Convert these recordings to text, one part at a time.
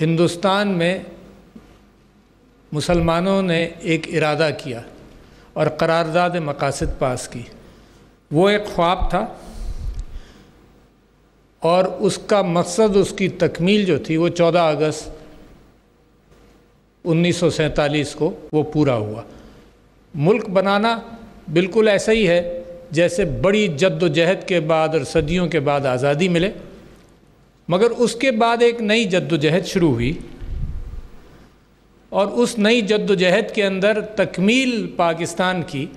हिंदुस्तान में मुसलमानों ने एक इरादा किया और करारदाद मकासद पास की वो एक ख्वाब था और उसका मकसद उसकी तकमील जो थी वो 14 अगस्त सैतालीस को वो पूरा हुआ मुल्क बनाना बिल्कुल ऐसा ही है जैसे बड़ी जद्दोजहद के बाद और सदियों के बाद आज़ादी मिले मगर उसके बाद एक नई जद्दोजहद शुरू हुई और उस नई जद्दोजहद के अंदर तकमील पाकिस्तान की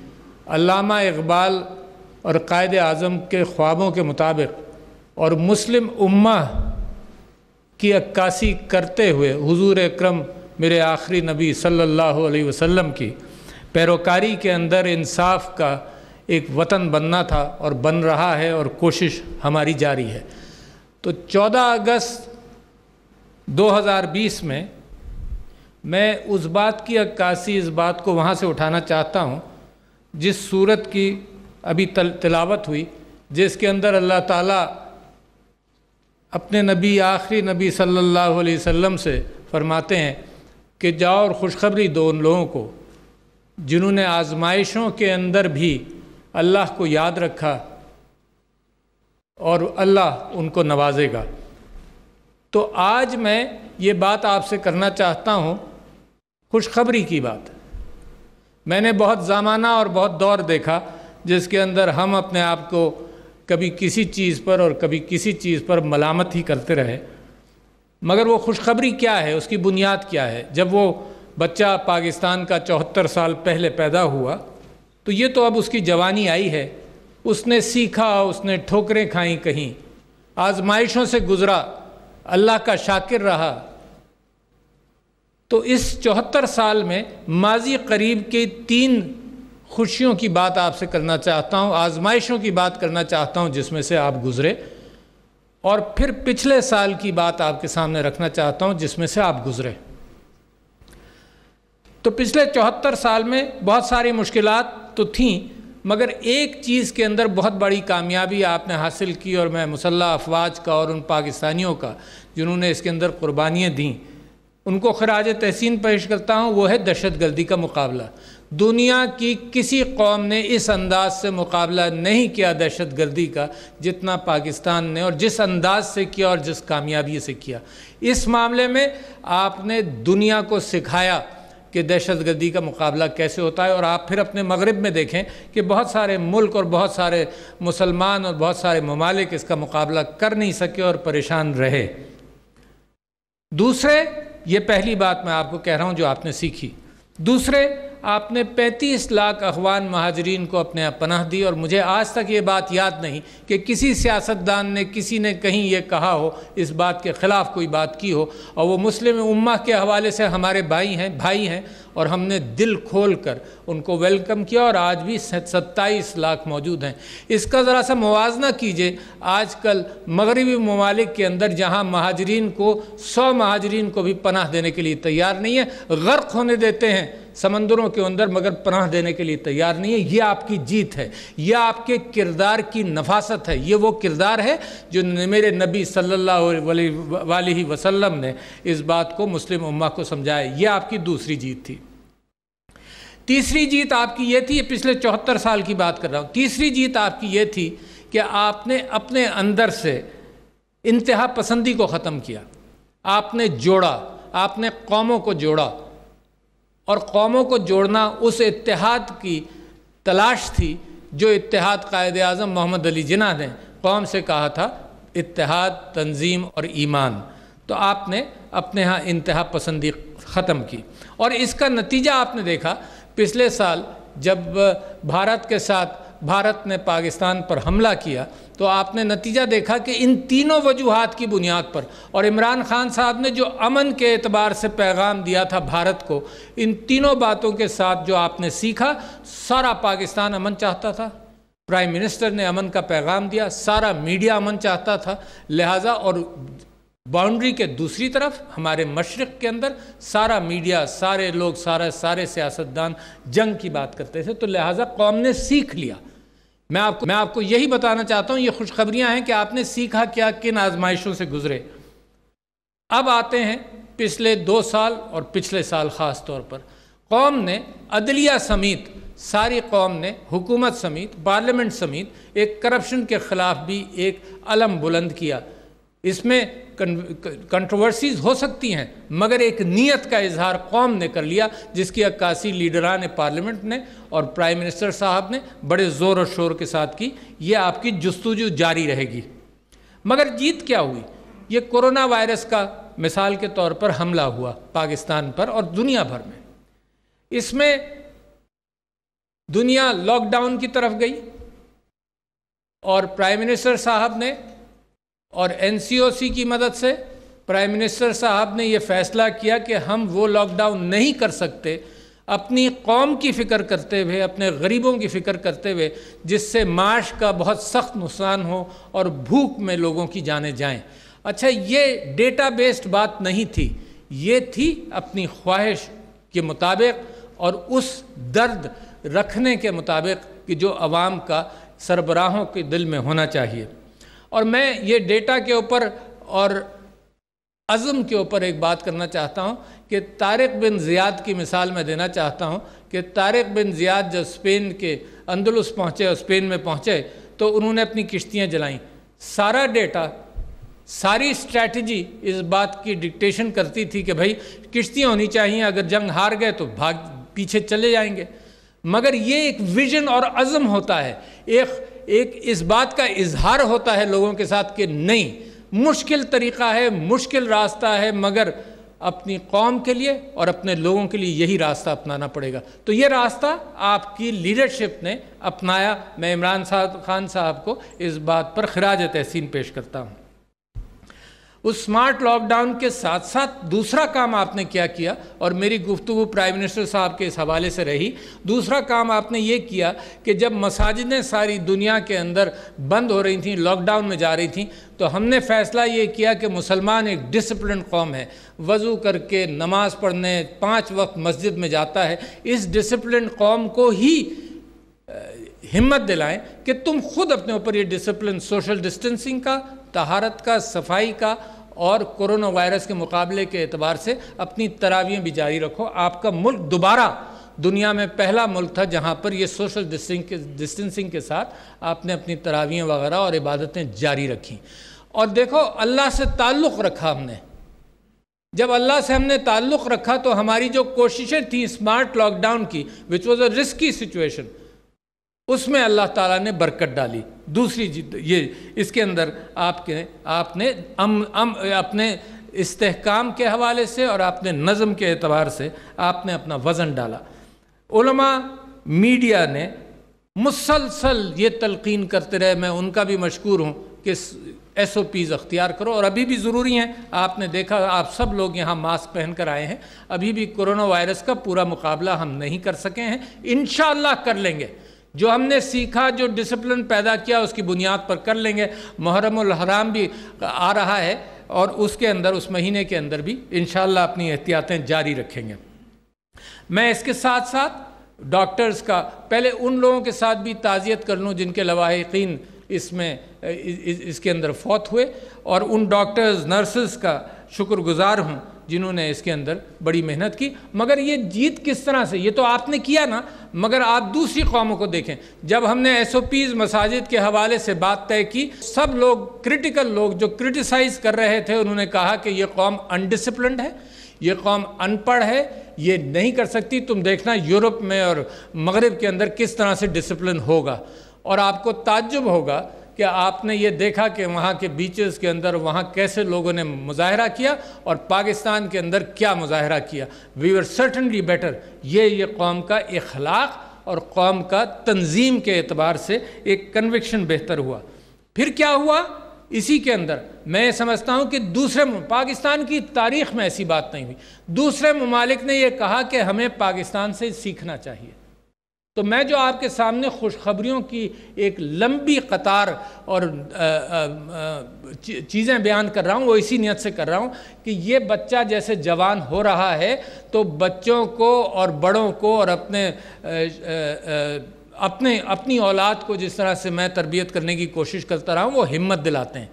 अल्लामा इकबाल और कायद आज़म के ख्वाबों के मुताबिक और मुस्लिम उम्मा की अक्कासी करते हुए हुजूर अक्रम मेरे आखिरी नबी सल्लल्लाहु अलैहि वसल्लम की पैरोकारी के अंदर इंसाफ का एक वतन बनना था और बन रहा है और कोशिश हमारी जारी है तो 14 अगस्त 2020 में मैं उस बात की अक्कासी इस बात को वहाँ से उठाना चाहता हूँ जिस सूरत की अभी तल, तलावत हुई जिसके अंदर अल्लाह ताला अपने नबी आखिरी नबी सल्लल्लाहु अलैहि वसल्लम से फरमाते हैं कि जाओ और खुशखबरी दो उन लोगों को जिन्होंने आजमाइशों के अंदर भी अल्लाह को याद रखा और अल्लाह उनको नवाजेगा तो आज मैं ये बात आपसे करना चाहता हूँ खुशखबरी की बात मैंने बहुत ज़माना और बहुत दौर देखा जिसके अंदर हम अपने आप को कभी किसी चीज़ पर और कभी किसी चीज़ पर मलामत ही करते रहे मगर वो खुशखबरी क्या है उसकी बुनियाद क्या है जब वो बच्चा पाकिस्तान का चौहत्तर साल पहले पैदा हुआ तो ये तो अब उसकी जवानी आई है उसने सीखा उसने ठोकरें खाई कहीं आजमाइशों से गुजरा अल्लाह का शाकिर रहा तो इस चौहत्तर साल में माजी करीब के तीन खुशियों की बात आपसे करना चाहता हूँ आजमाइशों की बात करना चाहता हूँ जिसमें से आप गुज़रे और फिर पिछले साल की बात आपके सामने रखना चाहता हूँ जिसमें से आप गुज़रे तो पिछले चौहत्तर साल में बहुत सारी मुश्किलात तो थीं मगर एक चीज़ के अंदर बहुत बड़ी कामयाबी आपने हासिल की और मैं मुसल्ह अफवाज का और उन पाकिस्तानियों का जिन्होंने इसके अंदर कुर्बानियाँ दीं उनको खराज तहसिन पेश करता हूँ वो है दहशत गर्दी का मुकाबला दुनिया की किसी कौम ने इस अंदाज से मुकाबला नहीं किया दहशत गर्दी का जितना पाकिस्तान ने और जिस अंदाज से किया और जिस कामयाबी से किया इस मामले में आपने दुनिया को सिखाया कि दहशत गर्दी का मुकाबला कैसे होता है और आप फिर अपने मगरब में देखें कि बहुत सारे मुल्क और बहुत सारे मुसलमान और बहुत सारे ममालिक इसका मुकाबला कर नहीं सके और परेशान रहे दूसरे ये पहली बात मैं आपको कह रहा हूँ जो आपने सीखी दूसरे आपने 35 लाख अफवान महाजरीन को अपने आप पनाह दी और मुझे आज तक ये बात याद नहीं कि किसी सियासतदान ने किसी ने कहीं ये कहा हो इस बात के ख़िलाफ़ कोई बात की हो और वो मुस्लिम उम्मा के हवाले से हमारे भाई हैं भाई हैं और हमने दिल खोल कर उनको वेलकम किया और आज भी सत्ताईस लाख मौजूद हैं इसका ज़रा सा मुवजना कीजिए आजकल मगरबी ममालिक के अंदर जहाँ महाजरीन को सौ महाजरीन को भी पनाह देने के लिए तैयार नहीं है गर्क होने देते हैं समंदरों के अंदर मगर पनाह देने के लिए तैयार नहीं है ये आपकी जीत है यह आपके किरदार की नफासत है ये वो किरदार है जो मेरे नबी सल्लल्लाहु अलैहि वसल्लम ने इस बात को मुस्लिम उम्मा को समझाया ये आपकी दूसरी जीत थी तीसरी जीत आपकी ये थी पिछले चौहत्तर साल की बात कर रहा हूँ तीसरी जीत आपकी ये थी कि आपने अपने अंदर से इंतहा पसंदी को ख़त्म किया आपने जोड़ा आपने कौमों को जोड़ा और कौमों को जोड़ना उस इतिहाद की तलाश थी जो इतिहाद कायद अजम मोहम्मद अली जिना ने कौम से कहा था इतिहाद तंजीम और ईमान तो आपने अपने यहाँ इंतहा पसंदी ख़त्म की और इसका नतीजा आपने देखा पिछले साल जब भारत के साथ भारत ने पाकिस्तान पर हमला किया तो आपने नतीजा देखा कि इन तीनों वजूहत की बुनियाद पर और इमरान खान साहब ने जो अमन के अतबार से पैगाम दिया था भारत को इन तीनों बातों के साथ जो आपने सीखा सारा पाकिस्तान अमन चाहता था प्राइम मिनिस्टर ने अमन का पैगाम दिया सारा मीडिया अमन चाहता था लिहाजा और बाउंड्री के दूसरी तरफ हमारे मशरक़ के अंदर सारा मीडिया सारे लोग सारा सारे सियासतदान जंग की बात करते थे तो लिहाजा कौम ने सीख लिया मैं आपको मैं आपको यही बताना चाहता हूँ ये खुशखबरियाँ हैं कि आपने सीखा क्या किन आजमाइशों से गुजरे अब आते हैं पिछले दो साल और पिछले साल ख़ास तौर पर कौम ने अदलिया समेत सारी कौम ने हुकूमत समेत पार्लियामेंट समेत एक करप्शन के ख़िलाफ़ भी एक अलम बुलंद किया इसमें कंट्रोवर्सीज हो सकती हैं मगर एक नीयत का इजहार कौम ने कर लिया जिसकी अक्कासी लीडरान पार्लियामेंट ने और प्राइम मिनिस्टर साहब ने बड़े ज़ोर और शोर के साथ की ये आपकी जस्तजू जारी रहेगी मगर जीत क्या हुई ये कोरोना वायरस का मिसाल के तौर पर हमला हुआ पाकिस्तान पर और दुनिया भर में इसमें दुनिया लॉकडाउन की तरफ गई और प्राइम मिनिस्टर साहब ने और एनसीओसी की मदद से प्राइम मिनिस्टर साहब ने यह फैसला किया कि हम वो लॉकडाउन नहीं कर सकते अपनी कौम की फ़िक्र करते हुए अपने गरीबों की फ़िक्र करते हुए जिससे माश का बहुत सख्त नुकसान हो और भूख में लोगों की जाने जाएं अच्छा ये डेटा बेस्ड बात नहीं थी ये थी अपनी ख्वाहिश के मुताबिक और उस दर्द रखने के मुताबिक कि जो आवाम का सरबराहों के दिल में होना चाहिए और मैं ये डेटा के ऊपर और अज़म के ऊपर एक बात करना चाहता हूँ कि तारिक बिन ज़ियाद की मिसाल मैं देना चाहता हूँ कि तारिक बिन ज़ियाद जब स्पेन के अंदलुस पहुँचे और स्पेन में पहुँचे तो उन्होंने अपनी किश्तियाँ जलाईं सारा डेटा सारी स्ट्रेटजी इस बात की डिक्टेशन करती थी कि भाई किश्तियाँ होनी चाहिए अगर जंग हार गए तो भाग पीछे चले जाएंगे मगर ये एक विजन और अज़म होता है एक एक इस बात का इजहार होता है लोगों के साथ कि नहीं मुश्किल तरीक़ा है मुश्किल रास्ता है मगर अपनी कौम के लिए और अपने लोगों के लिए यही रास्ता अपनाना पड़ेगा तो ये रास्ता आपकी लीडरशिप ने अपनाया मैं इमरान साहब खान साहब को इस बात पर खराज तहसीन पेश करता हूँ उस स्मार्ट लॉकडाउन के साथ साथ दूसरा काम आपने क्या किया और मेरी गुफ्तु प्राइम मिनिस्टर साहब के इस हवाले से रही दूसरा काम आपने ये किया कि जब मसाजिदें सारी दुनिया के अंदर बंद हो रही थी लॉकडाउन में जा रही थी तो हमने फ़ैसला ये किया कि मुसलमान एक डिसिप्लिन कौम है वज़ू करके नमाज़ पढ़ने पाँच वक्त मस्जिद में जाता है इस डिसप्लिन कौम को ही हिम्मत दिलाएं कि तुम खुद अपने ऊपर ये डिसिप्लिन सोशल डिस्टेंसिंग का तहारत का सफाई का और कोरोना वायरस के मुकाबले के अतबार से अपनी तरावियाँ भी जारी रखो आपका मुल्क दोबारा दुनिया में पहला मुल्क था जहाँ पर यह सोशल डिस्टेंसिंग के साथ आपने अपनी तरावियाँ वगैरह और इबादतें जारी रखी और देखो अल्लाह से ताल्लुक़ रखा हमने जब अल्लाह से हमने ताल्लुक़ रखा तो हमारी जो कोशिशें थी स्मार्ट लॉकडाउन की which was a risky situation उसमें अल्लाह ताला ने बरकत डाली दूसरी ये इसके अंदर आपके आपने अम अम अपने इस्तेकाम के हवाले से और आपने नज़म के अतबार से आपने अपना वज़न डाला उलमा मीडिया ने मुसलसल ये तलकिन करते रहे मैं उनका भी मशहूर हूँ कि एस ओ पीज़ अख्तियार करो और अभी भी ज़रूरी हैं आपने देखा आप सब लोग यहाँ मास्क पहन कर आए हैं अभी भी कोरोना वायरस का पूरा मुकाबला हम नहीं कर सके हैं इन कर लेंगे जो हमने सीखा जो डिसिप्लिन पैदा किया उसकी बुनियाद पर कर लेंगे मुहरम हराम भी आ रहा है और उसके अंदर उस महीने के अंदर भी इन अपनी एहतियातें जारी रखेंगे मैं इसके साथ साथ डॉक्टर्स का पहले उन लोगों के साथ भी ताज़ियत कर लूँ जिनके लवाकिन इसमें इस, इसके अंदर फौत हुए और उन डॉक्टर्स नर्सेस का शुक्रगुजार हूँ जिन्होंने इसके अंदर बड़ी मेहनत की मगर ये जीत किस तरह से ये तो आपने किया ना मगर आप दूसरी कौमों को देखें जब हमने एस ओ पीज़ मसाजिद के हवाले से बात तय की सब लोग क्रिटिकल लोग जो क्रिटिसाइज कर रहे थे उन्होंने कहा कि ये कौम अनडिसिप्लिन है ये कौम अनपढ़ है ये नहीं कर सकती तुम देखना यूरोप में और मगरब के अंदर किस तरह से डिसिप्लिन होगा और आपको ताज्जुब होगा कि आपने ये देखा कि वहाँ के बीचेस के अंदर वहाँ कैसे लोगों ने मुजाहरा किया और पाकिस्तान के अंदर क्या मुजाहरा किया वी आर सर्टनली बेटर ये ये कौम का इखलाक़ और कौम का तंजीम के अतबार से एक कन्विक्शन बेहतर हुआ फिर क्या हुआ इसी के अंदर मैं समझता हूँ कि दूसरे पाकिस्तान की तारीख में ऐसी बात नहीं हुई दूसरे ममालिक ने यह कहा कि हमें पाकिस्तान से सीखना चाहिए तो मैं जो आपके सामने खुशखबरियों की एक लंबी कतार और चीज़ें बयान कर रहा हूँ वो इसी नियत से कर रहा हूँ कि ये बच्चा जैसे जवान हो रहा है तो बच्चों को और बड़ों को और अपने अपने अपनी औलाद को जिस तरह से मैं तरबियत करने की कोशिश करता रहा हूँ वो हिम्मत दिलाते हैं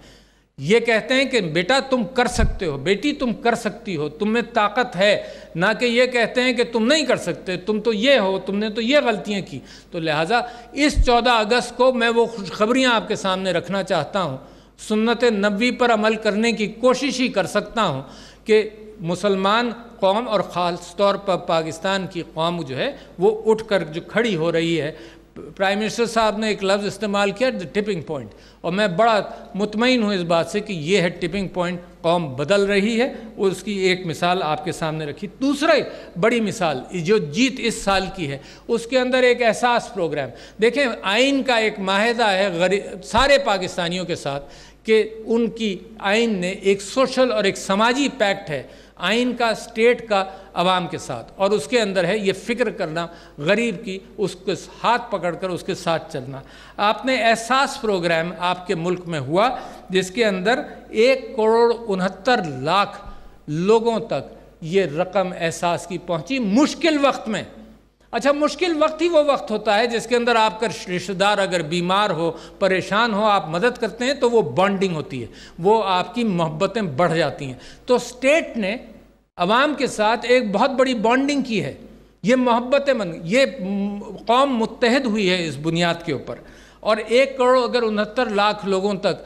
ये कहते हैं कि बेटा तुम कर सकते हो बेटी तुम कर सकती हो तुम में ताकत है ना कि ये कहते हैं कि तुम नहीं कर सकते तुम तो ये हो तुमने तो ये गलतियाँ की तो लिहाजा इस चौदह अगस्त को मैं वो खुशखबरियाँ आपके सामने रखना चाहता हूँ सुन्नत नबी पर अमल करने की कोशिश ही कर सकता हूँ कि मुसलमान कौम और ख़ास तौर पर पाकिस्तान की कौम जो है वो उठ कर जो खड़ी हो रही है प्राइम मिनिस्टर साहब ने एक लफ्ज़ इस्तेमाल किया द टिपिंग पॉइंट और मैं बड़ा मुतमिन हूँ इस बात से कि ये है टिपिंग पॉइंट कौम बदल रही है और उसकी एक मिसाल आपके सामने रखी दूसरी बड़ी मिसाल जो जीत इस साल की है उसके अंदर एक एहसास प्रोग्राम देखें आइन का एक माहा है गरीब सारे पाकिस्तानियों के साथ कि उनकी आइन ने एक सोशल और एक समाजी पैक्ट है आइन का स्टेट का आवाम के साथ और उसके अंदर है ये फ़िक्र करना गरीब की उसके हाथ पकड़कर उसके साथ चलना आपने एहसास प्रोग्राम आपके मुल्क में हुआ जिसके अंदर एक करोड़ उनहत्तर लाख लोगों तक ये रकम एहसास की पहुंची मुश्किल वक्त में अच्छा मुश्किल वक्त ही वो वक्त होता है जिसके अंदर आपका रिश्तेदार अगर बीमार हो परेशान हो आप मदद करते हैं तो वो बॉन्डिंग होती है वो आपकी मोहब्बतें बढ़ जाती हैं तो स्टेट ने आवाम के साथ एक बहुत बड़ी बॉन्डिंग की है ये मोहब्बतें बन ये कौम मुतहद हुई है इस बुनियाद के ऊपर और एक करोड़ अगर उनहत्तर लाख लोगों तक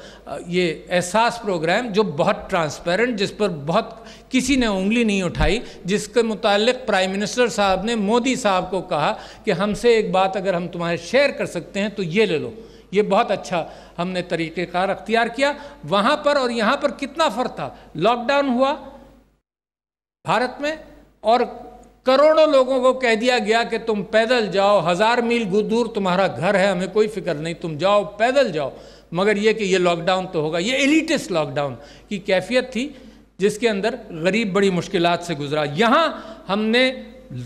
ये एहसास प्रोग्राम जो बहुत ट्रांसपेरेंट जिस पर बहुत किसी ने उंगली नहीं उठाई जिसके मुतालिक प्राइम मिनिस्टर साहब ने मोदी साहब को कहा कि हमसे एक बात अगर हम तुम्हारे शेयर कर सकते हैं तो ये ले लो ये बहुत अच्छा हमने तरीक़ेकार अख्तियार किया वहाँ पर और यहाँ पर कितना फ़र्क था लॉकडाउन हुआ भारत में और करोड़ों लोगों को कह दिया गया कि तुम पैदल जाओ हज़ार मील दूर तुम्हारा घर है हमें कोई फिक्र नहीं तुम जाओ पैदल जाओ मगर ये कि ये लॉकडाउन तो होगा ये एलिटिस लॉकडाउन की कैफियत थी जिसके अंदर गरीब बड़ी मुश्किल से गुजरा यहाँ हमने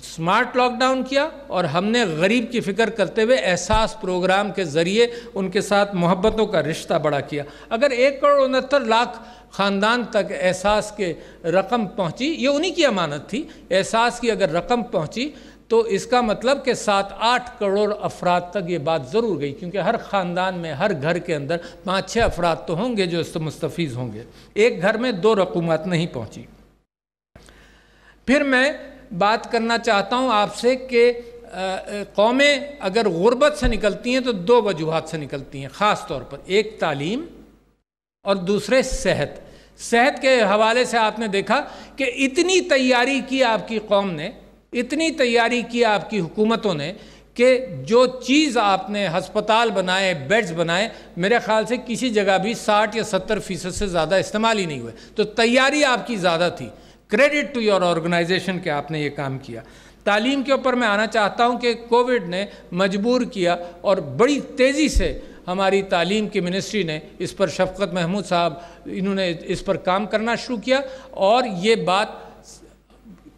स्मार्ट लॉकडाउन किया और हमने गरीब की फ़िक्र करते हुए एहसास प्रोग्राम के ज़रिए उनके साथ मोहब्बतों का रिश्ता बड़ा किया अगर एक करोड़ उनहत्तर लाख ख़ानदान तक एहसास के रकम पहुंची ये उन्हीं की अमानत थी एहसास की अगर रकम पहुंची तो इसका मतलब कि सात आठ करोड़ अफराद तक ये बात ज़रूर गई क्योंकि हर ख़ानदान में हर घर के अंदर पाँच छः अफराद तो होंगे जो इससे मुस्तफ़ होंगे एक घर में दो रकूमत नहीं पहुँची फिर मैं बात करना चाहता हूँ आपसे कि कौमें अगर गुर्बत से निकलती हैं तो दो वजूहत से निकलती हैं ख़ास तौर पर एक तालीम और दूसरे सेहत सेहत के हवाले से आपने देखा कि इतनी तैयारी की आपकी कौम ने इतनी तैयारी की आपकी हुकूमतों ने कि जो चीज़ आपने हस्पताल बनाए बेड्स बनाए मेरे ख्याल से किसी जगह भी साठ या सत्तर फ़ीसद से ज़्यादा इस्तेमाल ही नहीं हुए तो तैयारी आपकी ज़्यादा थी क्रेडिट टू योर ऑर्गेनाइजेशन के आपने ये काम किया तालीम के ऊपर मैं आना चाहता हूँ कि कोविड ने मजबूर किया और बड़ी तेज़ी से हमारी तालीम की मिनिस्ट्री ने इस पर शफकत महमूद साहब इन्होंने इस पर काम करना शुरू किया और ये बात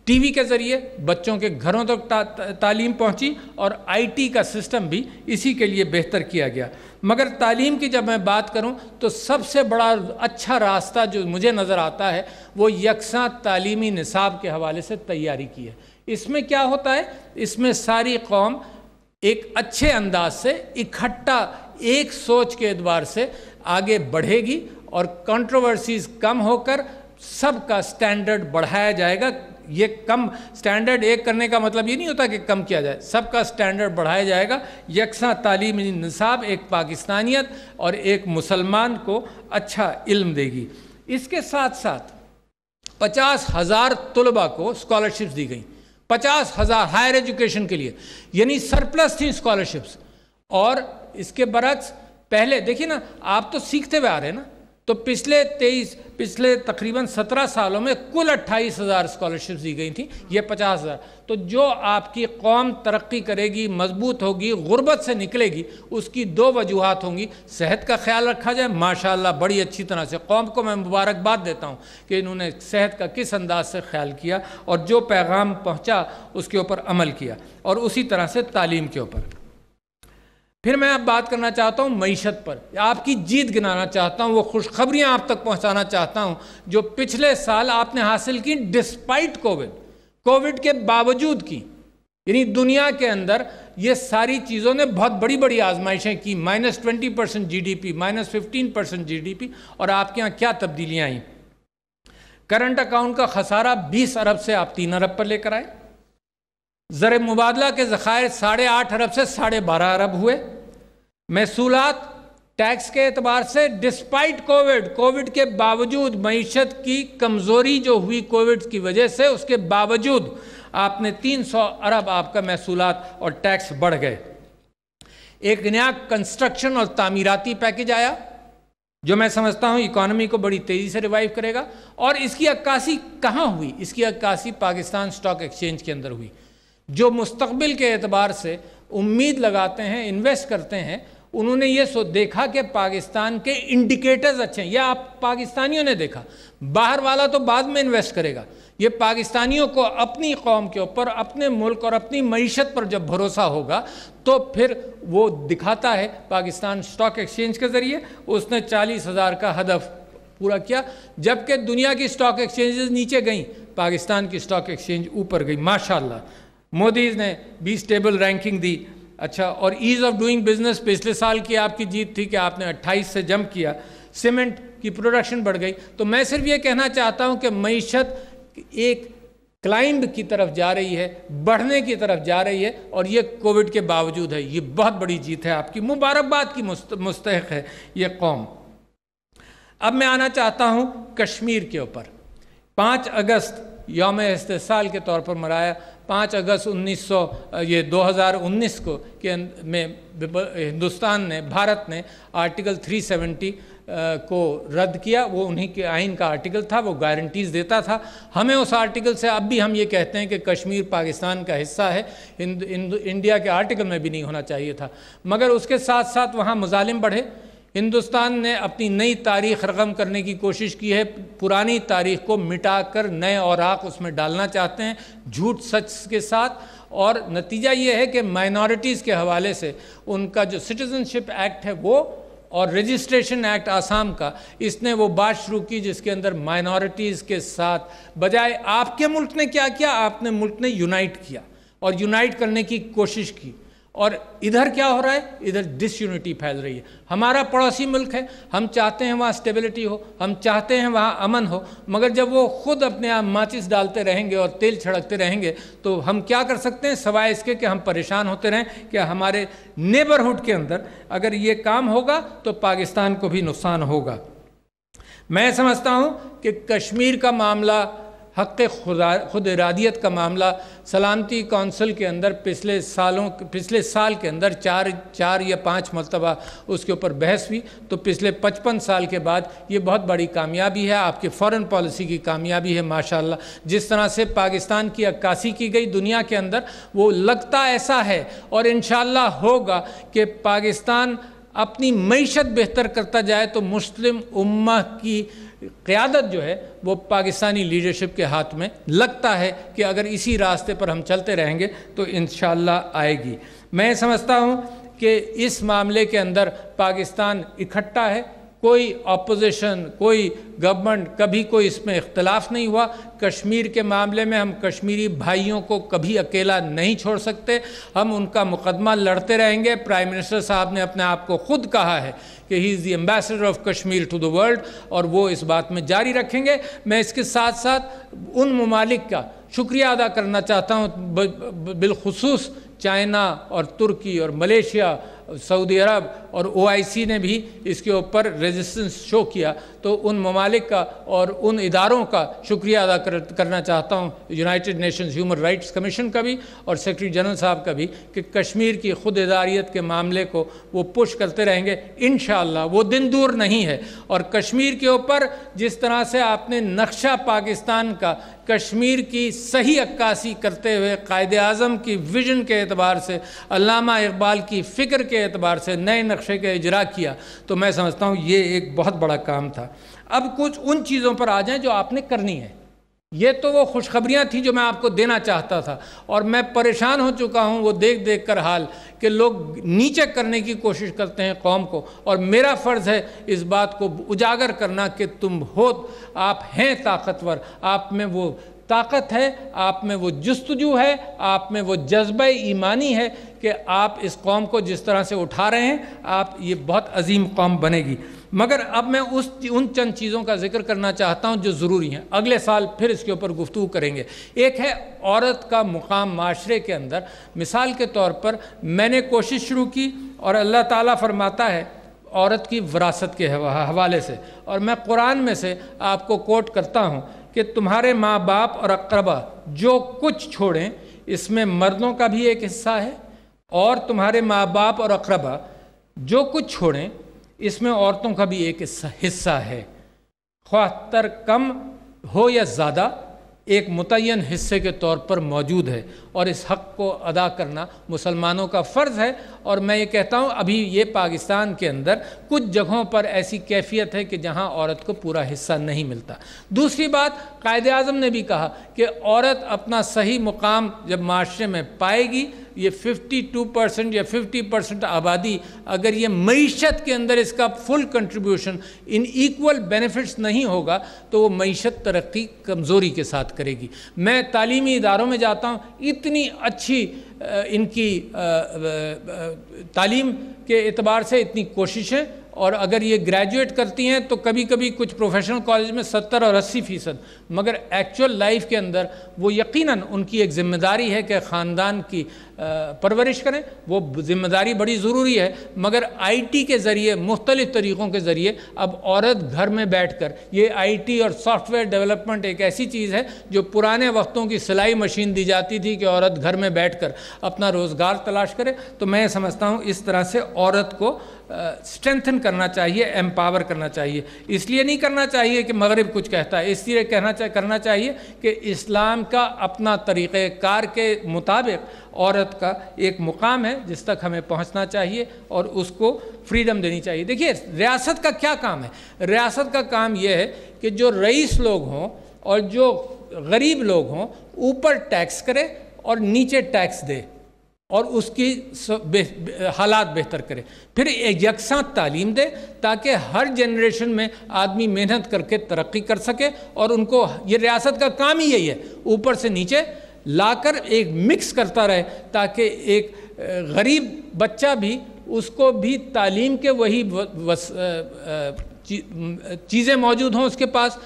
टीवी के ज़रिए बच्चों के घरों तक ता, ता, तालीम पहुंची और आईटी का सिस्टम भी इसी के लिए बेहतर किया गया मगर तालीम की जब मैं बात करूं तो सबसे बड़ा अच्छा रास्ता जो मुझे नज़र आता है वो यकसा तालीमी निसाब के हवाले से तैयारी की है इसमें क्या होता है इसमें सारी कौम एक अच्छे अंदाज से इकट्ठा एक सोच के एतबार से आगे बढ़ेगी और कंट्रोवर्सीज़ कम होकर सबका स्टैंडर्ड बढ़ाया जाएगा ये कम स्टैंडर्ड एक करने का मतलब ये नहीं होता कि कम किया जाए सबका स्टैंडर्ड बढ़ाया जाएगा यकसा तालीम नसाब एक पाकिस्तानियत और एक मुसलमान को अच्छा इल्म देगी इसके साथ साथ पचास हज़ार तलबा को स्कॉलरशिप्स दी गई पचास हज़ार हायर एजुकेशन के लिए यानी सरप्लस थी स्कॉलरशिप्स और इसके बरक्स पहले देखिए ना आप तो सीखते हुए आ रहे हैं ना तो पिछले तेईस पिछले तकरीबन सत्रह सालों में कुल अट्ठाईस हज़ार स्कॉलरशिप्स दी गई थी ये पचास हज़ार तो जो आपकी कौम तरक्की करेगी मजबूत होगी गुर्बत से निकलेगी उसकी दो वजूहत होंगी सेहत का ख्याल रखा जाए माशाल्लाह बड़ी अच्छी तरह से कौम को मैं मुबारकबाद देता हूँ कि इन्होंने सेहत का किस अंदाज से ख्याल किया और जो पैगाम पहुँचा उसके ऊपर अमल किया और उसी तरह से तालीम के ऊपर फिर मैं अब बात करना चाहता हूँ मीशत पर आपकी जीत गिनाना चाहता हूँ वो खुशखबरियाँ आप तक पहुँचाना चाहता हूँ जो पिछले साल आपने हासिल की डिस्पाइट कोविड कोविड के बावजूद की यानी दुनिया के अंदर ये सारी चीज़ों ने बहुत बड़ी बड़ी आजमाइशें की minus twenty percent G D P minus fifteen percent G D P और आपके यहाँ क्या तब्दीलियाँ आई करंट अकाउंट का खसारा बीस अरब से आप तीन अरब पर लेकर आए ज़र मुबादला के ज़ख़ायर साढ़े आठ अरब से साढ़े बारह अरब हुए महसूलत टैक्स के अतबार से डिस्पाइट कोविड कोविड के बावजूद मीशत की कमज़ोरी जो हुई कोविड की वजह से उसके बावजूद आपने 300 अरब आपका महसूलत और टैक्स बढ़ गए एक नया कंस्ट्रक्शन और तामीराती पैकेज आया जो मैं समझता हूँ इकानमी को बड़ी तेज़ी से रिवाइव करेगा और इसकी अक्कासी कहाँ हुई इसकी अक्कासी पाकिस्तान स्टॉक एक्सचेंज के अंदर हुई जो मुस्तबिल के एतबार से उम्मीद लगाते हैं इन्वेस्ट करते हैं उन्होंने ये सो देखा कि पाकिस्तान के इंडिकेटर्स अच्छे हैं यह आप पाकिस्तानियों ने देखा बाहर वाला तो बाद में इन्वेस्ट करेगा ये पाकिस्तानियों को अपनी कौम के ऊपर अपने मुल्क और अपनी मीशत पर जब भरोसा होगा तो फिर वो दिखाता है पाकिस्तान स्टॉक एक्सचेंज के ज़रिए उसने चालीस हज़ार का हदफ पूरा किया जबकि दुनिया की स्टॉक एक्सचेंजेस नीचे गई पाकिस्तान की स्टॉक एक्सचेंज ऊपर गई माशाल्लाह मोदी ने बीस टेबल रैंकिंग दी अच्छा और ईज़ ऑफ डूइंग बिजनेस पिछले साल की आपकी जीत थी कि आपने 28 से जंप किया सीमेंट की प्रोडक्शन बढ़ गई तो मैं सिर्फ ये कहना चाहता हूँ कि मीशत एक क्लाइंब की तरफ जा रही है बढ़ने की तरफ जा रही है और ये कोविड के बावजूद है ये बहुत बड़ी जीत है आपकी मुबारकबाद की मुस्तक है ये कौम अब मैं आना चाहता हूँ कश्मीर के ऊपर पाँच अगस्त योम इस्तेसाल के तौर पर मनाया पाँच अगस्त 1900 ये 2019 को के में हिंदुस्तान ने भारत ने आर्टिकल 370 को रद्द किया वो उन्हीं के आइन का आर्टिकल था वो गारंटीज़ देता था हमें उस आर्टिकल से अब भी हम ये कहते हैं कि कश्मीर पाकिस्तान का हिस्सा है इंद, इंद, इंडिया के आर्टिकल में भी नहीं होना चाहिए था मगर उसके साथ साथ वहाँ मुजालिम बढ़े हिंदुस्तान ने अपनी नई तारीख रकम करने की कोशिश की है पुरानी तारीख को मिटाकर नए औराक उसमें डालना चाहते हैं झूठ सच के साथ और नतीजा ये है कि माइनॉरिटीज़ के हवाले से उनका जो सिटीज़नशिप एक्ट है वो और रजिस्ट्रेशन एक्ट आसाम का इसने वो बात शुरू की जिसके अंदर माइनॉरिटीज़ के साथ बजाय आपके मुल्क ने क्या किया आपने मुल्क ने यूनाइट किया और यूनाइट करने की कोशिश की और इधर क्या हो रहा है इधर डिसयूनिटी फैल रही है हमारा पड़ोसी मुल्क है हम चाहते हैं वहाँ स्टेबिलिटी हो हम चाहते हैं वहाँ अमन हो मगर जब वो खुद अपने आप माचिस डालते रहेंगे और तेल छिड़कते रहेंगे तो हम क्या कर सकते हैं सवाए इसके कि हम परेशान होते रहें कि हमारे नेबरहुड के अंदर अगर ये काम होगा तो पाकिस्तान को भी नुकसान होगा मैं समझता हूँ कि कश्मीर का मामला हक़ खुदा खुद इरादियत का मामला सलामती कौंसिल के अंदर पिछले सालों पिछले साल के अंदर चार चार या पाँच मरतबा उसके ऊपर बहस हुई तो पिछले पचपन साल के बाद ये बहुत बड़ी कामयाबी है आपके फ़ॉरन पॉलिसी की कामयाबी है माशाल्लाह जिस तरह से पाकिस्तान की अक्कासी की गई दुनिया के अंदर वो लगता ऐसा है और इन होगा कि पाकिस्तान अपनी मीशत बेहतर करता जाए तो मुस्लिम उम्मा की क़्यादत जो है वो पाकिस्तानी लीडरशिप के हाथ में लगता है कि अगर इसी रास्ते पर हम चलते रहेंगे तो इन आएगी मैं समझता हूँ कि इस मामले के अंदर पाकिस्तान इकट्ठा है कोई अपोजिशन कोई गवर्नमेंट कभी कोई इसमें इख्तलाफ नहीं हुआ कश्मीर के मामले में हम कश्मीरी भाइयों को कभी अकेला नहीं छोड़ सकते हम उनका मुकदमा लड़ते रहेंगे प्राइम मिनिस्टर साहब ने अपने आप को खुद कहा है कि he is the ambassador of Kashmir to the world और वो इस बात में जारी रखेंगे मैं इसके साथ साथ उन ममालिक का शुक्रिया अदा करना चाहता हूँ बिलखसूस चाइना और तुर्की और मलेशिया सऊदी अरब और ओआईसी ने भी इसके ऊपर रेजिस्टेंस शो किया तो उन ममालिक का और उन इदारों का शुक्रिया अदा कर, करना चाहता हूँ United Nations human rights commission का भी और सेक्रेटरी जनरल साहब का भी कि कश्मीर की खुद इदारियत के मामले को वो पुश करते रहेंगे इन वो दिन दूर नहीं है और कश्मीर के ऊपर जिस तरह से आपने नक्शा पाकिस्तान का कश्मीर की सही अक्कासी करते हुए कायद अजम की विजन के अतबार से अलामा इकबाल की फ़िक्र के के अतबार से नए नक्शे का इजरा किया तो मैं समझता हूँ ये एक बहुत बड़ा काम था अब कुछ उन चीज़ों पर आ जाएँ जो आपने करनी है ये तो वो खुशखबरियाँ थी जो मैं आपको देना चाहता था और मैं परेशान हो चुका हूँ वो देख देख कर हाल कि लोग नीचे करने की कोशिश करते हैं कौम को और मेरा फ़र्ज़ है इस बात को उजागर करना कि तुम हो आप हैं ताकतवर आप में वो ताकत है आप में वो जस्तजू है आप में वो जज्ब ईमानी है कि आप इस कौम को जिस तरह से उठा रहे हैं आप ये बहुत अजीम कौम बनेगी मगर अब मैं उस उन चंद चीज़ों का जिक्र करना चाहता हूँ जो ज़रूरी हैं अगले साल फिर इसके ऊपर गुफ्तु करेंगे एक है औरत का मुकाम माशरे के अंदर मिसाल के तौर पर मैंने कोशिश शुरू की और अल्लाह ताली फरमाता है औरत की वरासत के हवाले से और मैं कुरान में से आपको कोट करता हूँ कि तुम्हारे माँ बाप और अकरबा जो कुछ छोड़ें इसमें मर्दों का भी एक हिस्सा है और तुम्हारे माँ बाप और अकरबा जो कुछ छोड़ें इसमें औरतों का भी एक हिस्सा है ख्वाह तर कम हो या ज़्यादा एक मुतन हिस्से के तौर पर मौजूद है और इस हक़ को अदा करना मुसलमानों का फ़र्ज़ है और मैं ये कहता हूँ अभी ये पाकिस्तान के अंदर कुछ जगहों पर ऐसी कैफियत है कि जहाँ औरत को पूरा हिस्सा नहीं मिलता दूसरी बात कायद अजम ने भी कहा कि औरत अपना सही मुकाम जब माशरे में पाएगी ये 52 परसेंट या 50 परसेंट आबादी अगर ये मीशत के अंदर इसका full contribution in equal benefits नहीं होगा तो वो मीशत तरक्की कमज़ोरी के साथ करेगी मैं तालीमी इदारों में जाता हूँ इतनी अच्छी इनकी तालीम के अतबार से इतनी कोशिशें और अगर ये ग्रेजुएट करती हैं तो कभी कभी कुछ प्रोफेशनल कॉलेज में सत्तर और अस्सी फ़ीसद मगर एक्चुअल लाइफ के अंदर वो यकीनन उनकी एक ज़िम्मेदारी है कि ख़ानदान की परवरिश करें वो ज़िम्मेदारी बड़ी ज़रूरी है मगर आईटी के ज़रिए मुख्तलिफ़ तरीक़ों के ज़रिए अब औरत घर में बैठ कर ये आईटी और सॉफ्टवेयर डेवलपमेंट एक ऐसी चीज़ है जो पुराने वक्तों की सिलाई मशीन दी जाती थी कि औरत घर में बैठ कर अपना रोज़गार तलाश करे तो मैं समझता हूँ इस तरह से औरत को स्ट्रेंथन करना चाहिए एम्पावर करना चाहिए इसलिए नहीं करना चाहिए कि मगरब कुछ कहता है इसलिए कहना करना चाहिए कि इस्लाम का अपना तरीक़ार के मुताबिक औरत भारत का एक मुकाम है जिस तक हमें पहुंचना चाहिए और उसको फ्रीडम देनी चाहिए देखिए रियासत का क्या काम है रियासत का काम यह है कि जो रईस लोग हों और जो गरीब लोग हों ऊपर टैक्स करे और नीचे टैक्स दे और उसकी हालात बेहतर करे फिर यकसा तालीम दे ताकि हर जनरेशन में आदमी मेहनत करके तरक्की कर सके और उनको ये रियासत का काम ही यही है ऊपर से नीचे लाकर एक मिक्स करता रहे ताकि एक गरीब बच्चा भी उसको भी तालीम के वही चीज़ें मौजूद हों उसके पास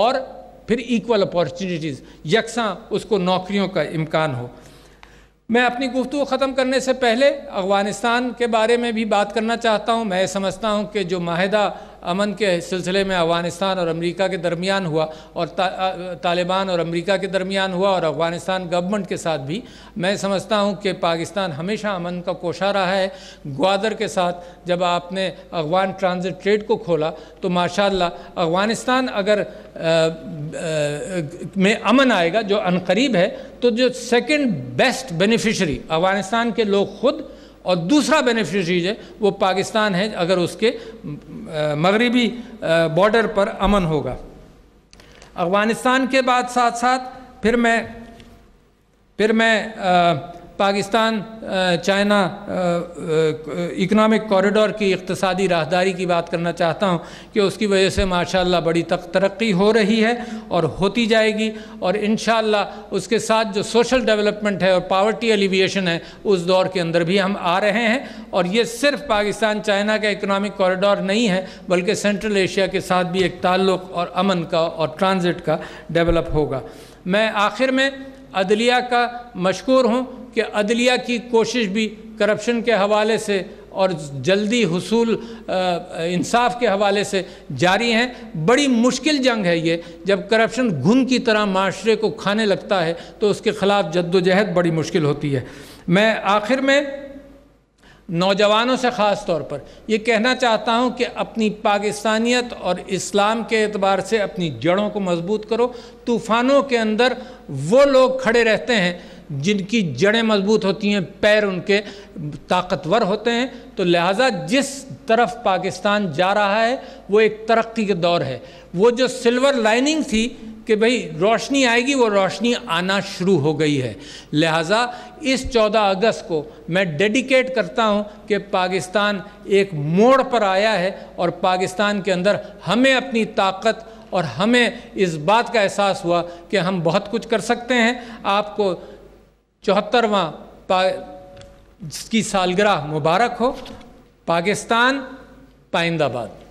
और फिर इक्वल अपॉर्चुनिटीज़ यकसा उसको नौकरियों का इम्कान हो मैं अपनी गुफ्तु ख़त्म करने से पहले अफ़गानिस्तान के बारे में भी बात करना चाहता हूँ मैं समझता हूँ कि जो माहिदा अमन के सिलसिले में अफ़गानिस्तान और अमेरिका के दरमियान हुआ और ता, तालिबान और अमेरिका के दरमियान हुआ और अफ़गानिस्तान गवर्नमेंट के साथ भी मैं समझता हूँ कि पाकिस्तान हमेशा अमन का कोशा रहा है ग्वादर के साथ जब आपने अफ़गान ट्रांजिट ट्रेड को खोला तो माशा अफ़गानिस्तान अगर आ, आ, में अमन आएगा जो अनकरीब है तो जो सेकेंड बेस्ट बेनिफिशरी अफ़गानिस्तान के लोग खुद और दूसरा बेनिफिशरीज है वो पाकिस्तान है अगर उसके मगरबी बॉर्डर पर अमन होगा अफ़गानिस्तान के बाद साथ साथ फिर मैं फिर मैं पाकिस्तान चाइना इकनॉमिक कॉरिडोर की इकतसदी राहदारी की बात करना चाहता हूँ कि उसकी वजह से माशाल्लाह बड़ी तक तरक्की हो रही है और होती जाएगी और इन उसके साथ जो सोशल डेवलपमेंट है और पावर्टी एलिविएशन है उस दौर के अंदर भी हम आ रहे हैं और ये सिर्फ पाकिस्तान चाइना का इकनॉमिक कॉरिडोर नहीं है बल्कि सेंट्रल एशिया के साथ भी एक ताल्लुक़ और अमन का और ट्रांज़िट का डेवलप होगा मैं आखिर में अदलिया का मशहूर हूँ कि अदलिया की कोशिश भी करप्शन के हवाले से और जल्दी हसूल इंसाफ के हवाले से जारी हैं बड़ी मुश्किल जंग है ये जब करप्शन घुन की तरह माशरे को खाने लगता है तो उसके ख़िलाफ़ जद्दोजहद बड़ी मुश्किल होती है मैं आखिर में नौजवानों से ख़ास तौर पर ये कहना चाहता हूँ कि अपनी पाकिस्तानियत और इस्लाम के अतबार से अपनी जड़ों को मजबूत करो तूफ़ानों के अंदर वो लोग खड़े रहते हैं जिनकी जड़ें मजबूत होती हैं पैर उनके ताकतवर होते हैं तो लिहाजा जिस तरफ पाकिस्तान जा रहा है वो एक तरक्की का दौर है वो जो सिल्वर लाइनिंग थी कि भाई रोशनी आएगी वो रोशनी आना शुरू हो गई है लिहाजा इस 14 अगस्त को मैं डेडिकेट करता हूं कि पाकिस्तान एक मोड़ पर आया है और पाकिस्तान के अंदर हमें अपनी ताकत और हमें इस बात का एहसास हुआ कि हम बहुत कुछ कर सकते हैं आपको चौहत्तरवा जिसकी सालगराह मुबारक हो पाकिस्तान पाइंदाबाद